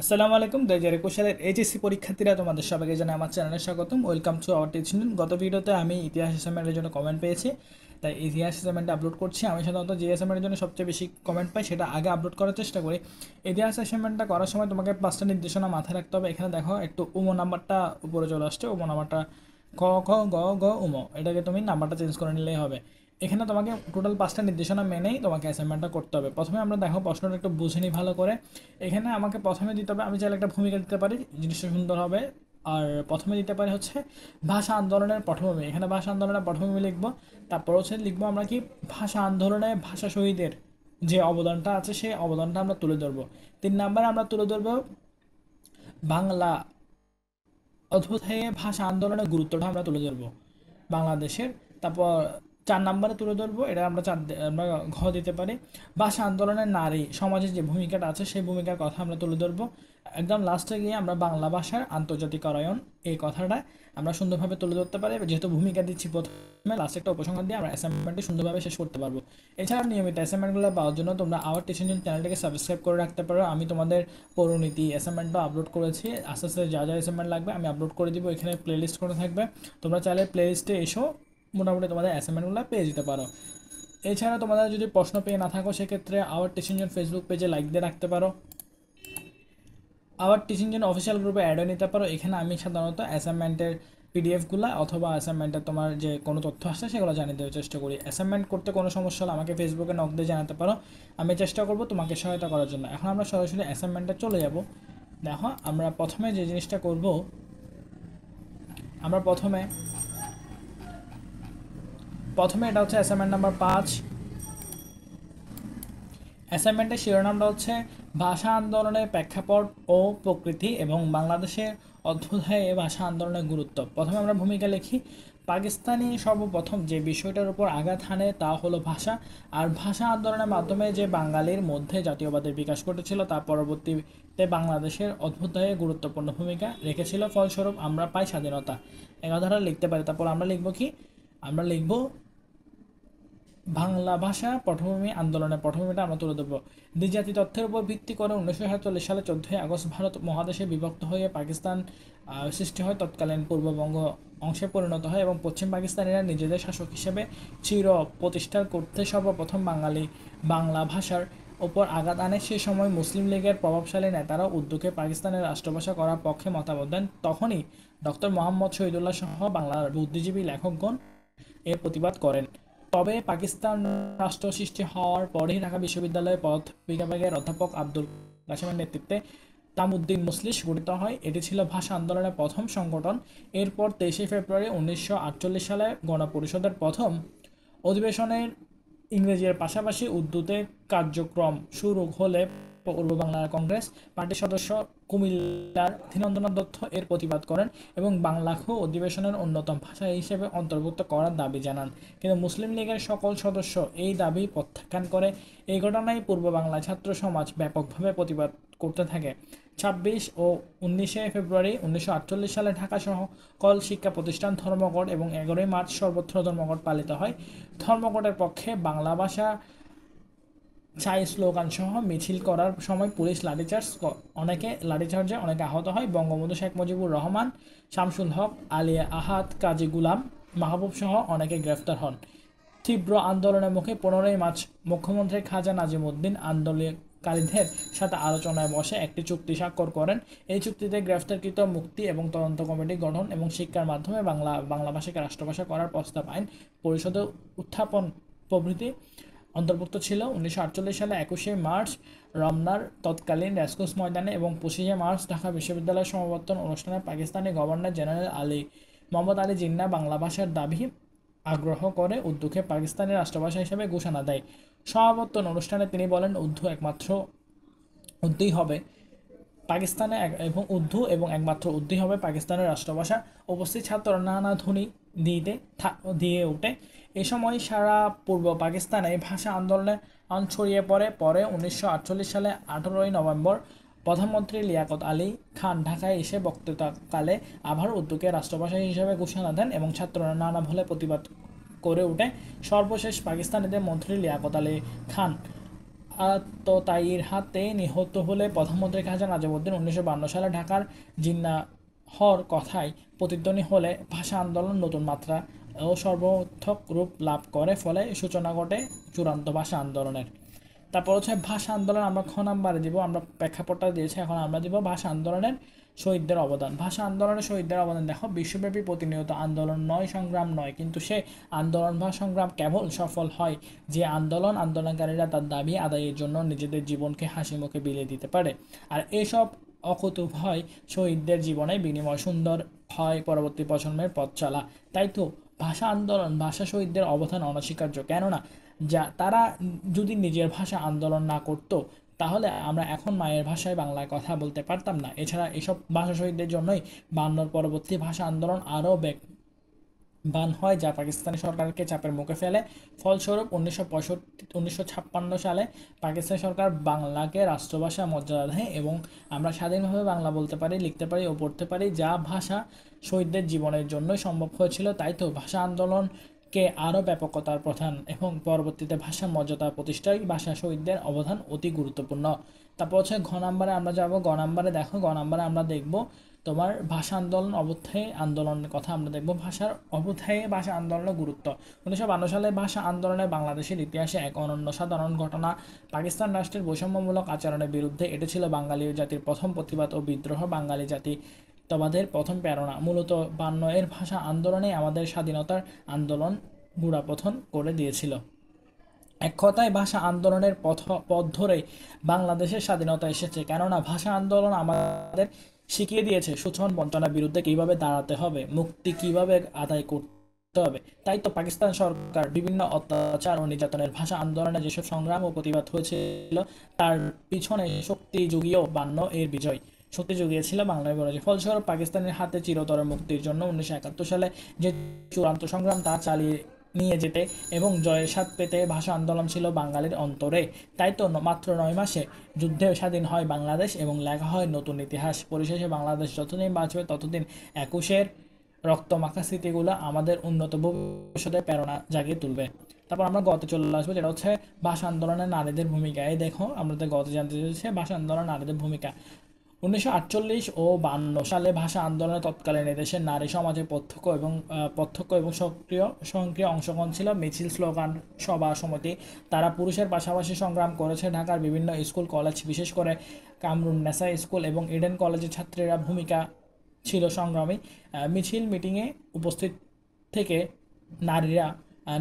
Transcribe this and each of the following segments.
আসসালামু আলাইকুম দু হাজার একুশ সালের এইচএসসি পরীক্ষার্থীরা তোমাদের সবাইকে জানাই আমার চ্যানেলে স্বাগতম ওয়েলকাম টু আওয়ার টিচিং গত ভিডিওতে আমি ইতিহাস অ্যাসাইনমেন্টের জন্য কমেন্ট পেয়েছি তাই ইতিহাস অ্যাসাইনমেন্ট আপলোড করছি আমি সাধারণত যে অ্যাসাইনমেন্টের জন্য সবচেয়ে বেশি কমেন্ট পাই সেটা আগে আপলোড করার চেষ্টা করি ইতিহাস অ্যাসাইনমেন্টটা করার সময় তোমাকে পাঁচটা নির্দেশনা মাথায় রাখতে হবে এখানে দেখো একটু উমো নাম্বারটা উপরে চলে আসছে উম নাম্বারটা ক খ গ গ উম এটাকে তুমি নাম্বারটা চেঞ্জ করে নিলেই হবে এখানে তোমাকে টোটাল পাঁচটা নির্দেশনা মেনেই তোমাকে অ্যাসাইনমেন্টটা করতে হবে প্রথমে আমরা দেখো প্রশ্নটা একটু বুঝে নিই ভালো করে এখানে আমাকে প্রথমে দিতে হবে আমি চাইলে একটা ভূমিকা দিতে পারি জিনিসটা সুন্দর হবে আর প্রথমে দিতে পারি হচ্ছে ভাষা আন্দোলনের পটভূমি এখানে ভাষা আন্দোলনের পটভূমি লিখবো তারপর হচ্ছে লিখবো আমরা কি ভাষা আন্দোলনে ভাষা শহীদের যে অবদানটা আছে সেই অবদানটা আমরা তুলে ধরবো তিন নাম্বারে আমরা তুলে ধরবো বাংলা অদ্ভুত হয়ে ভাষা আন্দোলনের গুরুত্বটা আমরা তুলে ধরবো বাংলাদেশের তারপর চার নম্বরে তুলে ধরবো এটা আমরা চার আমরা ঘ দিতে পারি ভাষা আন্দোলনের নারী সমাজের যে ভূমিকাটা আছে সেই ভূমিকার কথা আমরা তুলে ধরবো একদম লাস্টে গিয়ে আমরা বাংলা ভাষার আন্তর্জাতিকরণ এই কথাটা আমরা সুন্দরভাবে তুলে ধরতে পারি যেহেতু ভূমিকা দিচ্ছি প্রথমে লাস্টে একটা উপসংহার দিয়ে আমরা অ্যাসাইনমেন্টটি সুন্দরভাবে শেষ করতে পারবো এছাড়া নিয়মিত অ্যাসাইনমেন্টগুলো পাওয়ার জন্য তোমরা আওয়ার টিউশন চ্যানেলটাকে সাবস্ক্রাইব করে রাখতে পারো আমি তোমাদের পৌরনীতি অ্যাসাইনমেন্টটা আপলোড করেছি আস্তে আস্তে যা যা অ্যাসাইনমেন্ট লাগবে আমি আপলোড করে দিব এখানে প্লেলিস্ট করে থাকবে তোমরা চাইলে প্লেলিস্টে এসো মোটামুটি তোমাদের অ্যাসাইনমেন্টগুলো পেয়ে যেতে পারো এছাড়া তোমাদের যদি প্রশ্ন পেয়ে না থাকো সেক্ষেত্রে আওয়ার টিচিং ফেসবুক পেজে লাইক দিয়ে রাখতে পারো আওয়ার টিচিং জোন অফিসিয়াল গ্রুপে অ্যাড নিতে পারো এখানে আমি সাধারণত অ্যাসাইনমেন্টের পিডিএফগুলো অথবা অ্যাসাইনমেন্টের তোমার যে কোনো তথ্য আসছে সেগুলো জানিয়ে দেওয়ার চেষ্টা করি অ্যাসাইনমেন্ট করতে কোনো সমস্যা হলে আমাকে ফেসবুকে নক দিয়ে জানাতে পারো আমি চেষ্টা করব তোমাকে সহায়তা করার জন্য এখন আমরা সরাসরি অ্যাসাইনমেন্টে চলে যাব দেখো আমরা প্রথমে যে জিনিসটা করব আমরা প্রথমে প্রথমে এটা হচ্ছে অ্যাসাইনমেন্ট নাম্বার পাঁচ অ্যাসাইনমেন্টের শিরোনামটা হচ্ছে ভাষা আন্দোলনের প্রেক্ষাপট ও প্রকৃতি এবং বাংলাদেশের অধ্যায়ে ভাষা আন্দোলনের গুরুত্ব প্রথমে আমরা ভূমিকা লিখি পাকিস্তানি সর্বপ্রথম যে বিষয়টার উপর আঘাত হানে তা হলো ভাষা আর ভাষা আন্দোলনের মাধ্যমে যে বাঙালির মধ্যে জাতীয়বাদের বিকাশ ঘটেছিল তা পরবর্তীতে বাংলাদেশের অধ্যায়ে গুরুত্বপূর্ণ ভূমিকা রেখেছিল ফলস্বরূপ আমরা পাই স্বাধীনতা এ কথাটা লিখতে পারি তারপর আমরা লিখব কি আমরা লিখবো বাংলা ভাষা পটভূমি আন্দোলনের পটভূমিটা আমরা তুলে দেবো দ্বিজাতি তথ্যের উপর ভিত্তি করে উনিশশো সাতচল্লিশ সালে চোদ্দোই আগস্ট ভারত মহাদেশে বিভক্ত হয়ে পাকিস্তান সৃষ্টি হয় তৎকালীন পূর্ববঙ্গ অংশে পরিণত হয় এবং পশ্চিম পাকিস্তানিরা নিজেদের শাসক হিসেবে চির প্রতিষ্ঠা করতে সর্বপ্রথম বাঙালি বাংলা ভাষার ওপর আঘাত আনে সে সময় মুসলিম লীগের প্রভাবশালী নেতারা উদ্যোগে পাকিস্তানের রাষ্ট্রভাষা করার পক্ষে মতামত দেন তখনই ডক্টর মোহাম্মদ শহীদুল্লাহ সহ বাংলার বুদ্ধিজীবী লেখকগণ এর প্রতিবাদ করেন তবে পাকিস্তান রাষ্ট্র সৃষ্টি হওয়ার পরেই ঢাকা বিশ্ববিদ্যালয়ের পথ বিজ্ঞাপকের অধ্যাপক আব্দুল কাসিমের নেতৃত্বে তামুদ্দিন মুসলিস গঠিত হয় এটি ছিল ভাষা আন্দোলনের প্রথম সংগঠন এরপর তেইশে ফেব্রুয়ারি উনিশশো সালে গণপরিষদের প্রথম অধিবেশনের ইংরেজির পাশাপাশি উর্দুতে কার্যক্রম শুরু হলে পূর্ব বাংলার কংগ্রেস পার্টির সদস্য কুমিল্লার ধীনন্দনাথ দত্ত এর প্রতিবাদ করেন এবং বাংলাকে অধিবেশনের অন্যতম ভাষা হিসেবে অন্তর্ভুক্ত করার দাবি জানান কিন্তু মুসলিম লীগের সকল সদস্য এই দাবি প্রত্যাখ্যান করে এই ঘটনায় পূর্ব বাংলা ছাত্র সমাজ ব্যাপকভাবে প্রতিবাদ করতে থাকে ছাব্বিশ ও উনিশে ফেব্রুয়ারি উনিশশো সালে ঢাকা সহ কল শিক্ষা প্রতিষ্ঠান ধর্মঘট এবং এগারোই মার্চ সর্বত্র ধর্মঘট পালিত হয় ধর্মঘটের পক্ষে বাংলা ভাষা ছাই স্লোগান সহ মিছিল করার সময় পুলিশ লাঠিচার্জ অনেকে লাঠিচার্জে অনেকে আহত হয় বঙ্গবন্ধু শেখ মুজিবুর রহমান শামসুল হক আলিয়া আহাদ কাজী গুলাম মাহবুব সহ অনেকে গ্রেফতার হন তীব্র আন্দোলনের মুখে পনেরোই মার্চ মুখ্যমন্ত্রী খাজা নাজিমুদ্দিন আন্দোলনকারীদের সাথে আলোচনায় বসে একটি চুক্তি স্বাক্ষর করেন এই চুক্তিতে গ্রেফতারকৃত মুক্তি এবং তদন্ত কমিটি গঠন এবং শিক্ষার মাধ্যমে বাংলা বাংলা ভাষাকে রাষ্ট্রভাষা করার প্রস্তাব আইন পরিষদে উত্থাপন প্রভৃতি অন্তর্ভুক্ত ছিল উনিশশো সালে একুশে মার্চ রমনার তৎকালীন রেসকোস ময়দানে এবং পঁচিশে মার্চ ঢাকা বিশ্ববিদ্যালয়ের সমাবর্তন অনুষ্ঠানে পাকিস্তানি গভর্নর জেনারেল আলী মোহাম্মদ আলী জিন্না বাংলা ভাষার দাবি আগ্রহ করে উর্দুকে পাকিস্তানের রাষ্ট্রভাষা হিসেবে ঘোষণা দেয় সমাবর্তন অনুষ্ঠানে তিনি বলেন উর্দু একমাত্র উর্দুই হবে পাকিস্তানে এবং উর্দু এবং একমাত্র উর্দুই হবে পাকিস্তানের রাষ্ট্রভাষা উপস্থিত ছাত্র নানা ধনী দিতে দিয়ে ওঠে এ সময় সারা পূর্ব পাকিস্তানে ভাষা আন্দোলনে ছড়িয়ে পড়ে পরে উনিশশো সালে আঠেরোই নভেম্বর প্রধানমন্ত্রী লিয়াকত আলী খান ঢাকায় এসে বক্তৃতাকালে আবার উদ্যোগে রাষ্ট্রভাষা হিসেবে ঘোষণা দেন এবং ছাত্ররা নানা ভুলে প্রতিবাদ করে ওঠে সর্বশেষ পাকিস্তানিদের মন্ত্রী লিয়াকত আলী খান আত্মতাইয়ের হাতে নিহত হলে প্রধানমন্ত্রী খাজা নাজিমুদ্দিন উনিশশো সালে ঢাকার জিন্না হওয়ার কথায় প্রতিধ্বনি হলে ভাষা আন্দোলন নতুন মাত্রা ও সর্বর্থক রূপ লাভ করে ফলে সূচনা ঘটে চূড়ান্ত ভাষা আন্দোলনের তারপর হচ্ছে ভাষা আন্দোলন আমরা খ নাম্বারে দিব আমরা প্রেক্ষাপটটা দিয়েছি এখন আমরা দিব ভাষা আন্দোলনের শহীদদের অবদান ভাষা আন্দোলনের শহীদদের অবদান দেখো বিশ্বব্যাপী প্রতিনিয়ত আন্দোলন নয় সংগ্রাম নয় কিন্তু সে আন্দোলন বা সংগ্রাম কেবল সফল হয় যে আন্দোলন আন্দোলনকারীরা তার দাবি আদায়ের জন্য নিজেদের জীবনকে হাসি মুখে বিলিয়ে দিতে পারে আর এসব অকুতুভ হয় শহীদদের জীবনে বিনিময় সুন্দর হয় পরবর্তী প্রজন্মের পথ চলা তাই তো ভাষা আন্দোলন ভাষা শহীদদের অবদান অনস্বীকার্য কেননা যা তারা যদি নিজের ভাষা আন্দোলন না করতো তাহলে আমরা এখন মায়ের ভাষায় বাংলায় কথা বলতে পারতাম না এছাড়া এসব ভাষা শহীদদের জন্যই বান্নর পরবর্তী ভাষা আন্দোলন আরও বান হয় যা পাকিস্তানি সরকারকে চাপের মুখে ফেলে ফলস্বরূপ উনিশশো পঁয়ষট্টি উনিশশো ছাপ্পান্ন সালে পাকিস্তান সরকার বাংলাকে রাষ্ট্রভাষা মর্যাদা দেয় এবং আমরা স্বাধীনভাবে বাংলা বলতে পারি লিখতে পারি ও পড়তে পারি যা ভাষা শহীদদের জীবনের জন্যই সম্ভব হয়েছিল তাই তো ভাষা আন্দোলন কে আরও ব্যাপকতার প্রধান এবং পরবর্তীতে ভাষা মর্যাদা প্রতিষ্ঠায় ভাষা শহীদদের অবদান অতি গুরুত্বপূর্ণ তারপর হচ্ছে ঘ নাম্বারে আমরা যাব গ নাম্বারে দেখো গ নাম্বারে আমরা দেখব তোমার ভাষা আন্দোলন অবথায় আন্দোলনের কথা আমরা দেখব ভাষার অবথায় ভাষা আন্দোলনের গুরুত্ব উনিশশো বান্ন সালে ভাষা আন্দোলনে বাংলাদেশের ইতিহাসে এক অনন্য সাধারণ ঘটনা পাকিস্তান রাষ্ট্রের বৈষম্যমূলক আচরণের বিরুদ্ধে এটা ছিল বাঙালি জাতির প্রথম প্রতিবাদ ও বিদ্রোহ বাঙালি জাতি জাতীয়তাবাদের প্রথম প্রেরণা মূলত বান্ন এর ভাষা আন্দোলনে আমাদের স্বাধীনতার আন্দোলন গুড়াপথন করে দিয়েছিল এক কথায় ভাষা আন্দোলনের পথ পথ ধরেই বাংলাদেশের স্বাধীনতা এসেছে কেননা ভাষা আন্দোলন আমাদের শিখিয়ে দিয়েছে সুচন বঞ্চনার বিরুদ্ধে কীভাবে দাঁড়াতে হবে মুক্তি কীভাবে আদায় করতে হবে তাই তো পাকিস্তান সরকার বিভিন্ন অত্যাচার ও নির্যাতনের ভাষা আন্দোলনে যেসব সংগ্রাম ও প্রতিবাদ হয়েছিল তার পিছনে শক্তি যুগীয় বান্ন এর বিজয় সত্যি জুগিয়েছিলাম বাংলার গরজে ফলস্বরূপ পাকিস্তানের হাতে চিরতর মুক্তির জন্য উনিশশো একাত্তর সালে যে চূড়ান্ত সংগ্রাম তা চালিয়ে নিয়ে যেতে এবং জয়ের স্বাদ পেতে ভাষা আন্দোলন ছিল বাঙালির অন্তরে তাই তো মাত্র নয় মাসে যুদ্ধে স্বাধীন হয় বাংলাদেশ এবং লেখা হয় নতুন ইতিহাস পরিশেষে বাংলাদেশ যতদিন বাঁচবে ততদিন একুশের রক্তমাখা স্মৃতিগুলো আমাদের উন্নত ভবিষ্যতে প্রেরণা জাগিয়ে তুলবে তারপর আমরা গতে চলে আসবো যেটা হচ্ছে ভাষা আন্দোলনে নারীদের ভূমিকা এই দেখো আমাদের গত জানতে চেয়েছে ভাষা আন্দোলনে নারীদের ভূমিকা উনিশশো ও বান্ন সালে ভাষা আন্দোলনে তৎকালীন এদেশের নারী সমাজে প্রত্যক্ষ এবং প্রত্যক্ষ এবং সক্রিয় সক্রিয় অংশগ্রহণ ছিল মিছিল স্লোগান সভা সমিতি তারা পুরুষের পাশাপাশি সংগ্রাম করেছে ঢাকার বিভিন্ন স্কুল কলেজ বিশেষ করে কামরুন নেশা স্কুল এবং ইডেন কলেজের ছাত্রীরা ভূমিকা ছিল সংগ্রামী মিছিল মিটিংয়ে উপস্থিত থেকে নারীরা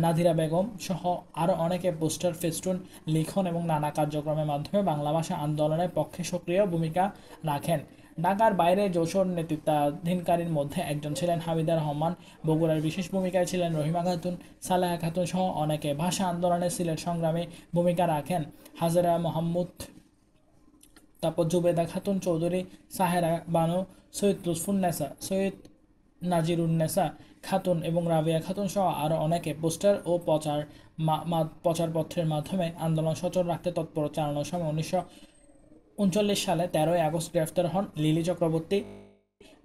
নাধিরা বেগম সহ আরও অনেকে পোস্টার ফেস্টুন লিখন এবং নানা কার্যক্রমের মাধ্যমে বাংলা ভাষা আন্দোলনের পক্ষে সক্রিয় ভূমিকা রাখেন ঢাকার বাইরে যশোর নেতৃত্বাধীনকারীর মধ্যে একজন ছিলেন হামিদা রহমান বগুড়ার বিশেষ ভূমিকায় ছিলেন রহিমা খাতুন সালেহা খাতুন সহ অনেকে ভাষা আন্দোলনে সিলেট সংগ্রামে ভূমিকা রাখেন হাজারা মোহাম্মদ তারপর জুবেদা খাতুন চৌধুরী সাহেরা বানু সৈয়দ লুৎফুন্নেসা সৈয়দ নাজিরুন্নেসা খাতুন এবং রাবিয়া খাতুন সহ আরও অনেকে পোস্টার ও প্রচার প্রচারপত্রের মাধ্যমে আন্দোলন সচল রাখতে তৎপর চালানোর সময় উনিশশো উনচল্লিশ সালে তেরোই আগস্ট গ্রেফতার হন লিলি চক্রবর্তী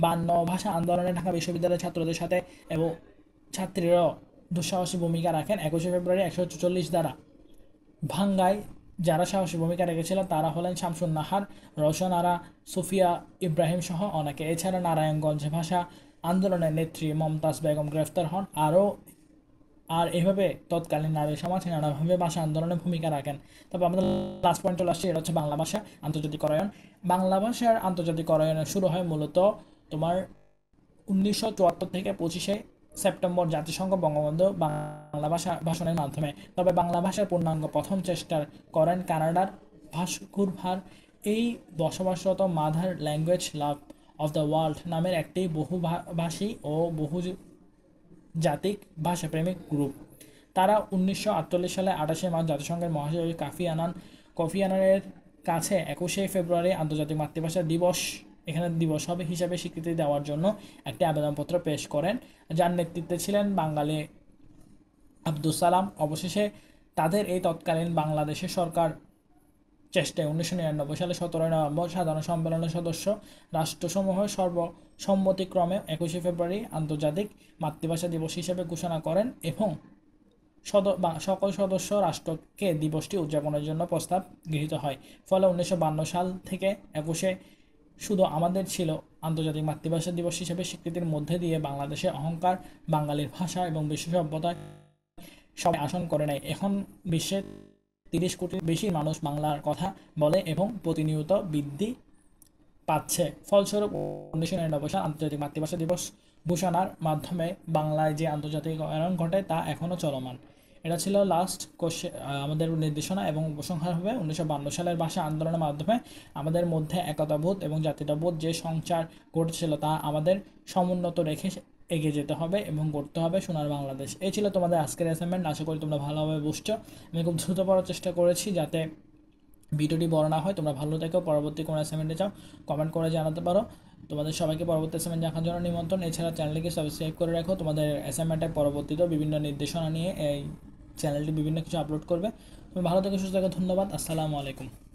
বান্ন ভাষা আন্দোলনে ঢাকা বিশ্ববিদ্যালয়ের ছাত্রদের সাথে এবং ছাত্রীরাও দুঃসাহসী ভূমিকা রাখেন একুশে ফেব্রুয়ারি একশো চুচল্লিশ দ্বারা ভাঙ্গায় যারা সাহসী ভূমিকা রেখেছিলেন তারা হলেন শামসুন নাহার রওশন আরা সুফিয়া ইব্রাহিম সহ অনেকে এছাড়া নারায়ণগঞ্জ ভাষা আন্দোলনের নেত্রী মমতাজ বেগম গ্রেফতার হন আরও আর এভাবে তৎকালীন নারী সমাজ নানাভাবে ভাষা আন্দোলনে ভূমিকা রাখেন তবে আমাদের লাস্ট পয়েন্ট চলে আসছে এটা হচ্ছে বাংলা ভাষা আন্তর্জাতিকরণ বাংলা ভাষার আন্তর্জাতিকরণ শুরু হয় মূলত তোমার উনিশশো থেকে পঁচিশে সেপ্টেম্বর জাতিসংঘ বঙ্গবন্ধু বাংলা ভাষা ভাষণের মাধ্যমে তবে বাংলা ভাষার পূর্ণাঙ্গ প্রথম চেষ্টার করেন কানাডার ভাস্কুরভার এই বসবাসরত mother language love of the world নামের একটি বহুভাষী ও বহু জাতিক ভাষাপ্রেমিক গ্রুপ তারা উনিশশো সালে আঠাশে মার্চ জাতিসংঘের মহাসচিব কাফি আনান কফি আনানের কাছে একুশে ফেব্রুয়ারি আন্তর্জাতিক মাতৃভাষা দিবস এখানে দিবস হবে হিসাবে স্বীকৃতি দেওয়ার জন্য একটি আবেদনপত্র পেশ করেন যার নেতৃত্বে ছিলেন বাঙালি আব্দুল সালাম অবশেষে তাদের এই তৎকালীন বাংলাদেশের সরকার চেষ্টায় উনিশশো নিরানব্বই সালে সতেরোই নভেম্বর সাধারণ সম্মেলনের সদস্য রাষ্ট্রসমূহ সর্বসম্মতিক্রমে একুশে ফেব্রুয়ারি আন্তর্জাতিক মাতৃভাষা দিবস হিসেবে ঘোষণা করেন এবং সকল সদস্য রাষ্ট্রকে দিবসটি উদযাপনের জন্য প্রস্তাব গৃহীত হয় ফলে উনিশশো সাল থেকে একুশে শুধু আমাদের ছিল আন্তর্জাতিক মাতৃভাষা দিবস হিসেবে স্বীকৃতির মধ্যে দিয়ে বাংলাদেশের অহংকার বাঙালির ভাষা এবং বিশ্ব সভ্যতায় সবাই আসন করে নেয় এখন বিশ্বের তিরিশ কোটির বেশি মানুষ বাংলার কথা বলে এবং প্রতিনিয়ত বৃদ্ধি পাচ্ছে ফলস্বরূপ উনিশশো নিরানব্বই সাল আন্তর্জাতিক মাতৃভাষা দিবস ঘোষণার মাধ্যমে বাংলায় যে আন্তর্জাতিকরণ ঘটে তা এখনও চলমান এটা ছিল লাস্ট কোশ্চেন আমাদের নির্দেশনা এবং উপসংহার হবে উনিশশো সালের ভাষা আন্দোলনের মাধ্যমে আমাদের মধ্যে একতাবোধ এবং জাতিতাবোধ যে সংচার ঘটেছিল তা আমাদের সমুন্নত রেখে এগিয়ে যেতে হবে এবং করতে হবে সোনার বাংলাদেশ এই ছিল তোমাদের আজকের অ্যাসাইনমেন্ট আশা করি তোমরা ভালোভাবে বুঝছো আমি খুব দ্রুত পড়ার চেষ্টা করেছি যাতে ভিডিওটি বড় না হয় তোমরা ভালো থেকো পরবর্তী কোনো অ্যাসাইনমেন্টে চাও কমেন্ট করে জানাতে পারো তোমাদের সবাইকে পরবর্তী অ্যাসাইনমেন্ট দেখার জন্য নিমন্ত্রণ এছাড়া চ্যানেলকে সাবস্ক্রাইব করে রাখো তোমাদের অ্যাসাইনমেন্টের পরবর্তীতে বিভিন্ন নির্দেশনা নিয়ে এই চ্যানেলটি বিভিন্ন কিছু আপলোড করবে তুমি ভালো থেকে সুস্থ থাকো ধন্যবাদ আসসালামু আলাইকুম